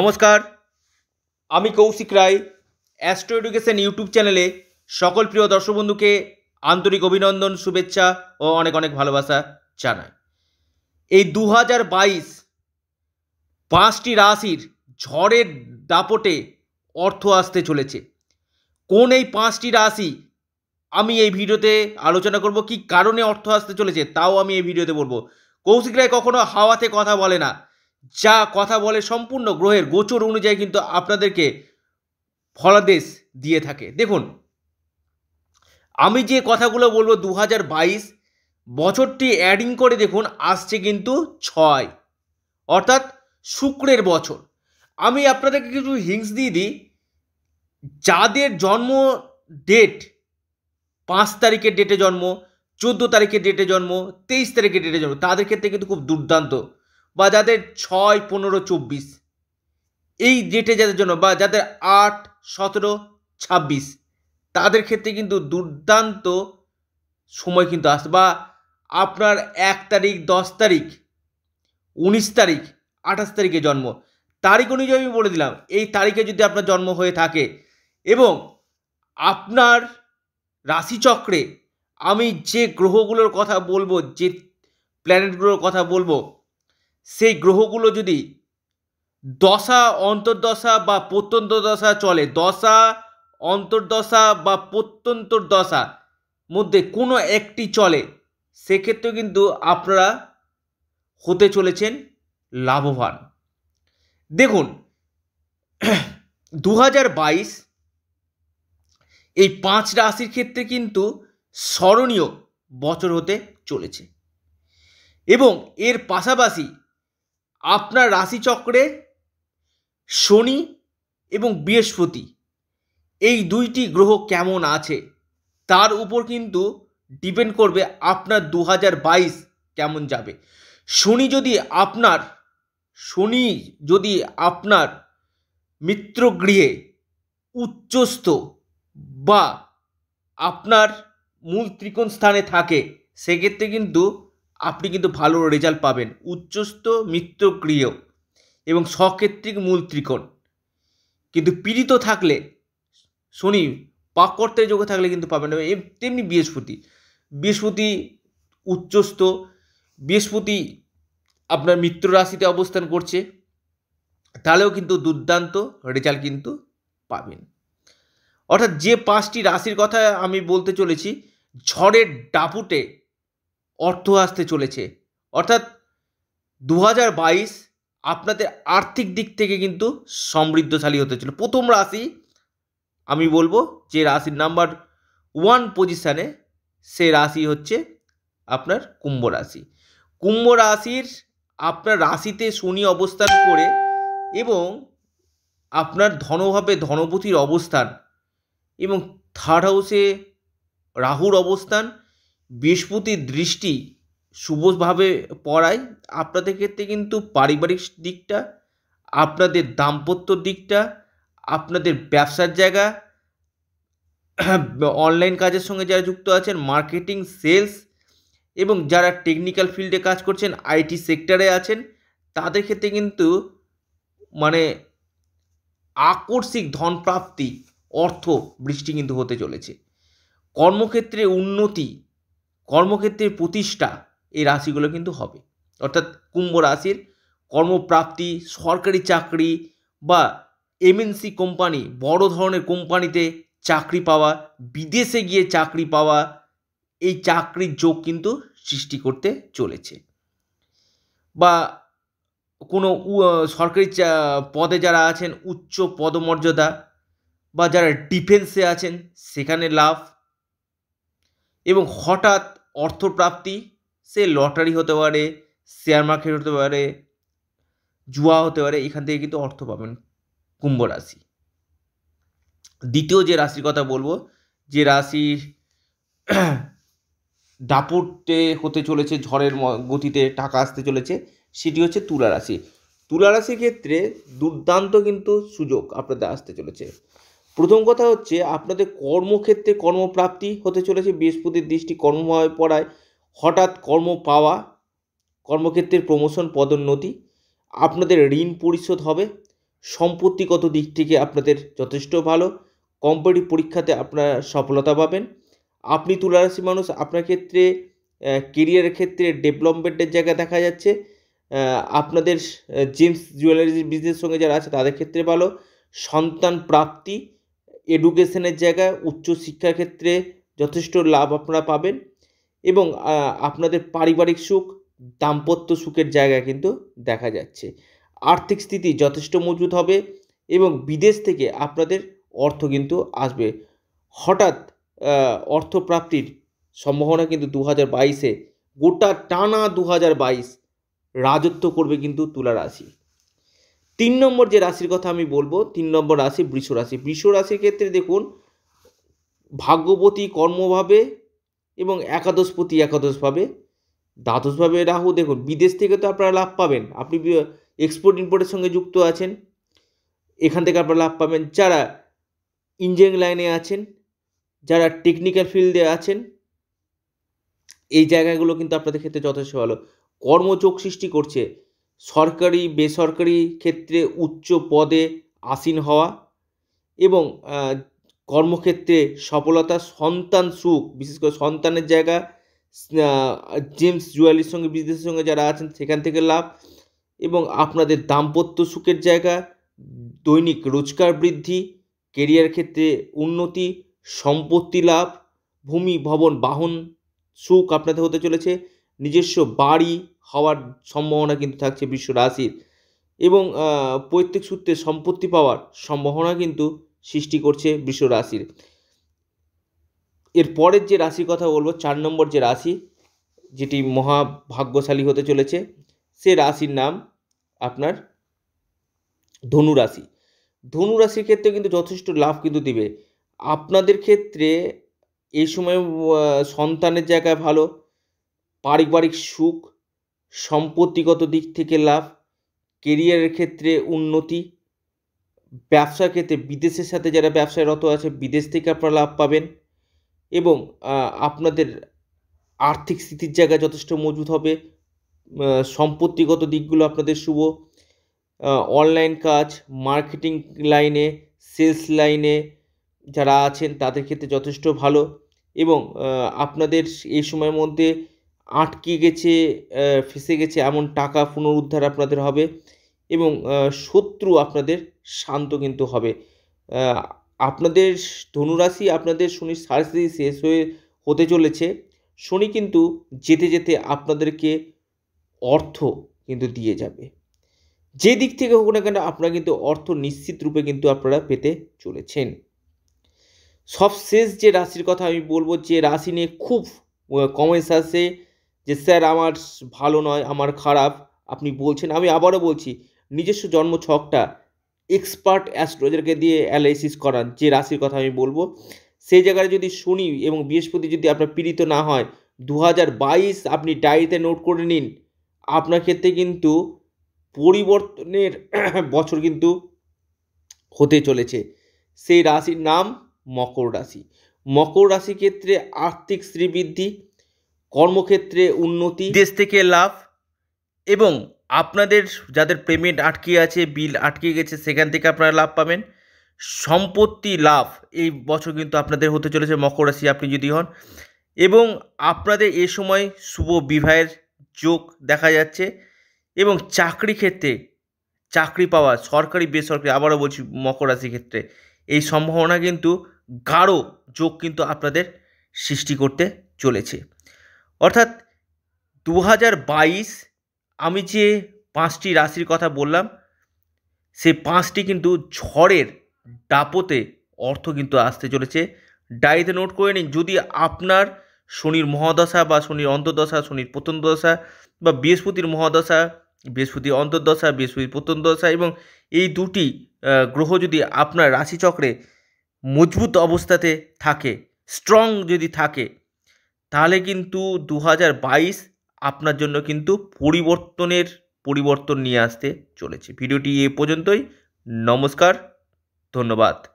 নমস্কার আমি Koushik Roy Astro Education YouTube চ্যানেলে সকল প্রিয় দর্শক বন্ধুকে আন্তরিক অভিনন্দন শুভেচ্ছা ও অনেক অনেক ভালোবাসা জানাই এই দু হাজার বাইশ পাঁচটি রাশির ঝড়ের দাপটে অর্থ আসতে চলেছে কোন এই পাঁচটি রাশি আমি এই ভিডিওতে আলোচনা করব কি কারণে অর্থ আসতে চলেছে তাও আমি এই ভিডিওতে বলবো কৌশিক রায় কখনো হাওয়াতে কথা বলে না যা কথা বলে সম্পূর্ণ গ্রহের গোচর অনুযায়ী কিন্তু আপনাদেরকে ফলাদেশ দিয়ে থাকে দেখুন আমি যে কথাগুলো বলবো দু বছরটি অ্যাডিং করে দেখুন আসছে কিন্তু ছয় অর্থাৎ শুক্রের বছর আমি আপনাদেরকে কিছু হিংস দিয়ে দিই যাদের জন্ম ডেট পাঁচ তারিখের ডেটে জন্ম চোদ্দো তারিখের ডেটে জন্ম তেইশ তারিখের ডেটে জন্ম তাদের ক্ষেত্রে কিন্তু খুব দুর্দান্ত বা যাদের ছয় পনেরো চব্বিশ এই ডেটে যাদের জন্য বা যাদের আট সতেরো ছাব্বিশ তাদের ক্ষেত্রে কিন্তু দুর্দান্ত সময় কিন্তু আসবে বা আপনার এক তারিখ দশ তারিখ উনিশ তারিখ আঠাশ তারিখে জন্ম তারিখ অনুযায়ী আমি বলে দিলাম এই তারিখে যদি আপনার জন্ম হয়ে থাকে এবং আপনার রাশিচক্রে আমি যে গ্রহগুলোর কথা বলবো যে প্ল্যানেটগুলোর কথা বলবো সেই গ্রহগুলো যদি দশা অন্তর্দশা বা প্রত্যন্ত দশা চলে দশা অন্তর্দশা বা প্রত্যন্তর দশা মধ্যে কোনো একটি চলে সেক্ষেত্রে কিন্তু আপনারা হতে চলেছেন লাভবান দেখুন দু এই পাঁচ রাশির ক্ষেত্রে কিন্তু স্মরণীয় বছর হতে চলেছে এবং এর পাশাপাশি আপনার রাশিচক্রে শনি এবং বৃহস্পতি এই দুইটি গ্রহ কেমন আছে তার উপর কিন্তু ডিপেন্ড করবে আপনার দু বাইশ কেমন যাবে শনি যদি আপনার শনি যদি আপনার মিত্রগৃহে উচ্চস্থ বা আপনার মূল ত্রিকোণ স্থানে থাকে সেক্ষেত্রে কিন্তু আপনি কিন্তু ভালো রেজাল্ট পাবেন উচ্চস্থ মিত্রক্রিয় এবং সক্ষেত্রিক মূল ত্রিকোণ কিন্তু পীড়িত থাকলে শনি পাকর্তের যোগে থাকলে কিন্তু পাবেন না তেমনি বৃহস্পতি বৃহস্পতি উচ্চস্ত বৃহস্পতি আপনার মিত্র রাশিতে অবস্থান করছে তাহলেও কিন্তু দুর্দান্ত রেজাল্ট কিন্তু পাবেন অর্থাৎ যে পাঁচটি রাশির কথা আমি বলতে চলেছি ঝড়ের ডাপুটে অর্থ আসতে চলেছে অর্থাৎ দু হাজার বাইশ আপনাদের আর্থিক দিক থেকে কিন্তু সমৃদ্ধশালী হতে চলে প্রথম রাশি আমি বলবো যে রাশির নাম্বার ওয়ান পজিশানে সে রাশি হচ্ছে আপনার কুম্ভ রাশি কুম্ভ রাশির আপনার রাশিতে শনি অবস্থান করে এবং আপনার ধনভাবে ধনপতির অবস্থান এবং থার্ড হাউসে রাহুর অবস্থান বৃহস্পতির দৃষ্টি শুভভাবে পড়ায় আপনাদের ক্ষেত্রে কিন্তু পারিবারিক দিকটা আপনাদের দাম্পত্য দিকটা আপনাদের ব্যবসার জায়গা অনলাইন কাজের সঙ্গে যারা যুক্ত আছেন মার্কেটিং সেলস এবং যারা টেকনিক্যাল ফিল্ডে কাজ করছেন আইটি সেক্টরে আছেন তাদের ক্ষেত্রে কিন্তু মানে আকর্ষিক ধনপ্রাপ্তি অর্থ বৃষ্টি কিন্তু হতে চলেছে কর্মক্ষেত্রে উন্নতি কর্মক্ষেত্রের প্রতিষ্ঠা এই রাশিগুলো কিন্তু হবে অর্থাৎ কুম্ভ রাশির কর্মপ্রাপ্তি সরকারি চাকরি বা এমএনসি কোম্পানি বড় ধরনের কোম্পানিতে চাকরি পাওয়া বিদেশে গিয়ে চাকরি পাওয়া এই চাকরির যোগ কিন্তু সৃষ্টি করতে চলেছে বা কোনো সরকারি পদে যারা আছেন উচ্চ পদমর্যাদা বা যারা ডিফেন্সে আছেন সেখানে লাভ এবং হঠাৎ অর্থপ্রাপ্তি সে লটারি হতে পারে শেয়ার মার্কেট হতে পারে জুয়া হতে পারে এখান থেকে কিন্তু অর্থ পাবেন কুম্ভ রাশি দ্বিতীয় যে রাশির কথা বলবো যে রাশি দাপটে হতে চলেছে ঝড়ের গতিতে টাকা আসতে চলেছে সেটি হচ্ছে তুলা রাশি তুলা রাশির ক্ষেত্রে দুর্দান্ত কিন্তু সুযোগ আপনাদের আসতে চলেছে প্রথম কথা হচ্ছে আপনাদের কর্মক্ষেত্রে কর্মপ্রাপ্তি হতে চলেছে বৃহস্পতির দৃষ্টি কর্মভাবে পড়ায় হঠাৎ কর্ম পাওয়া কর্মক্ষেত্রের প্রমোশন পদোন্নতি আপনাদের ঋণ পরিশোধ হবে সম্পত্তিগত দিক থেকে আপনাদের যথেষ্ট ভালো কম্পিটিভ পরীক্ষাতে আপনারা সফলতা পাবেন আপনি তুলারাশি মানুষ আপনার ক্ষেত্রে কেরিয়ারের ক্ষেত্রে ডেভেলপমেন্টের জায়গা দেখা যাচ্ছে আপনাদের জেমস জুয়েলারি বিজনেসের সঙ্গে যারা আছে তাদের ক্ষেত্রে ভালো সন্তান প্রাপ্তি এডুকেশনের জায়গায় উচ্চশিক্ষার ক্ষেত্রে যথেষ্ট লাভ আপনারা পাবেন এবং আপনাদের পারিবারিক সুখ দাম্পত্য সুখের জায়গা কিন্তু দেখা যাচ্ছে আর্থিক স্থিতি যথেষ্ট মজবুত হবে এবং বিদেশ থেকে আপনাদের অর্থ কিন্তু আসবে হঠাৎ অর্থপ্রাপ্তির সম্ভাবনা কিন্তু দু হাজার বাইশে গোটা টানা দু হাজার বাইশ রাজত্ব করবে কিন্তু তুলা রাশি তিন নম্বর যে রাশির কথা আমি বলবো তিন নম্বর রাশি বৃষ রাশি বৃষ রাশির ক্ষেত্রে দেখুন ভাগ্যবতী কর্মভাবে এবং একাদশপতি একাদশভাবে দ্বাদশভাবে রাহু দেখুন বিদেশ থেকে তো আপনারা লাভ পাবেন আপনি এক্সপোর্ট ইম্পোর্টের সঙ্গে যুক্ত আছেন এখান থেকে আপনারা লাভ পাবেন যারা ইঞ্জিনিয়ারিং লাইনে আছেন যারা টেকনিক্যাল ফিল্ডে আছেন এই জায়গাগুলো কিন্তু আপনাদের ক্ষেত্রে যথেষ্ট ভালো কর্মযোগ সৃষ্টি করছে সরকারি বেসরকারি ক্ষেত্রে উচ্চ পদে আসীন হওয়া এবং কর্মক্ষেত্রে সফলতা সন্তান সুখ বিশেষ করে সন্তানের জায়গা জেমস জুয়েলির সঙ্গে বিজনেসের সঙ্গে যারা আছেন সেখান থেকে লাভ এবং আপনাদের দাম্পত্য সুখের জায়গা দৈনিক রোজগার বৃদ্ধি কেরিয়ার ক্ষেত্রে উন্নতি সম্পত্তি লাভ ভূমি ভবন বাহন সুখ আপনাদের হতে চলেছে নিজস্ব বাড়ি হওয়ার সম্ভাবনা কিন্তু থাকছে বিশ্ব রাশির এবং পৈতৃক সূত্রে সম্পত্তি পাওয়ার সম্ভাবনা কিন্তু সৃষ্টি করছে বিশ্ব রাশির এর পরের যে রাশির কথা বলবো চার নম্বর যে রাশি যেটি মহা ভাগ্যশালী হতে চলেছে সে রাশির নাম আপনার ধনু রাশি ধনু রাশির ক্ষেত্রে কিন্তু যথেষ্ট লাভ কিন্তু দিবে আপনাদের ক্ষেত্রে এই সময় সন্তানের জায়গায় ভালো পারিবারিক সুখ সম্পত্তিগত দিক থেকে লাভ কেরিয়ারের ক্ষেত্রে উন্নতি ব্যবসার ক্ষেত্রে বিদেশের সাথে যারা ব্যবসায় রত আছে বিদেশ থেকে আপনারা লাভ পাবেন এবং আপনাদের আর্থিক স্থিতির জায়গা যথেষ্ট মজবুত হবে সম্পত্তিগত দিকগুলো আপনাদের শুভ অনলাইন কাজ মার্কেটিং লাইনে সেলস লাইনে যারা আছেন তাদের ক্ষেত্রে যথেষ্ট ভালো এবং আপনাদের এই সময়ের মধ্যে আটকে গেছে ফেসে গেছে এমন টাকা পুনরুদ্ধার আপনাদের হবে এবং শত্রু আপনাদের শান্ত কিন্তু হবে আপনাদের ধনুরাশি আপনাদের শনি সারসি শেষ হয়ে হতে চলেছে শনি কিন্তু যেতে যেতে আপনাদেরকে অর্থ কিন্তু দিয়ে যাবে যে দিক থেকে হোক না কেন আপনারা কিন্তু অর্থ নিশ্চিত রূপে কিন্তু আপনারা পেতে চলেছেন সবশেষ যে রাশির কথা আমি বলবো যে রাশি নিয়ে খুব কমেন্টস আসে যে স্যার আমার ভালো নয় আমার খারাপ আপনি বলছেন আমি আবারও বলছি নিজস্ব জন্ম ছকটা এক্সপার্ট অ্যাস্ট্রোলজারকে দিয়ে অ্যালাইসিস করান যে রাশির কথা আমি বলবো সেই জায়গায় যদি শুনি এবং বৃহস্পতি যদি আপনার পীড়িত না হয় দু আপনি ডায়েরিতে নোট করে নিন আপনার ক্ষেত্রে কিন্তু পরিবর্তনের বছর কিন্তু হতে চলেছে সেই রাশির নাম মকর রাশি মকর রাশি ক্ষেত্রে আর্থিক শ্রীবৃদ্ধি কর্মক্ষেত্রে উন্নতি দেশ থেকে লাভ এবং আপনাদের যাদের পেমেন্ট আটকে আছে বিল আটকে গেছে সেখান থেকে আপনারা লাভ পাবেন সম্পত্তি লাভ এই বছর কিন্তু আপনাদের হতে চলেছে মকর রাশি আপনি যদি হন এবং আপনাদের এ সময় শুভ বিবাহের যোগ দেখা যাচ্ছে এবং চাকরি ক্ষেত্রে চাকরি পাওয়া সরকারি বেসরকারি আবারও বলছি মকর রাশি ক্ষেত্রে এই সম্ভাবনা কিন্তু গাঢ় যোগ কিন্তু আপনাদের সৃষ্টি করতে চলেছে অর্থাৎ দু আমি যে পাঁচটি রাশির কথা বললাম সে পাঁচটি কিন্তু ঝড়ের ডাপতে অর্থ কিন্তু আসতে চলেছে ডায়েরিতে নোট করে নিন যদি আপনার শনির মহাদশা বা শনির অন্তর্দশা শনির প্রত্যন্তদশা বা বৃহস্পতির মহাদশা বৃহস্পতির অন্তর্দশা বৃহস্পতির প্রত্যন্তদশা এবং এই দুটি গ্রহ যদি আপনার রাশিচক্রে মজবুত অবস্থাতে থাকে স্ট্রং যদি থাকে তাহলে কিন্তু দু আপনার জন্য কিন্তু পরিবর্তনের পরিবর্তন নিয়ে আসতে চলেছে ভিডিওটি এ পর্যন্তই নমস্কার ধন্যবাদ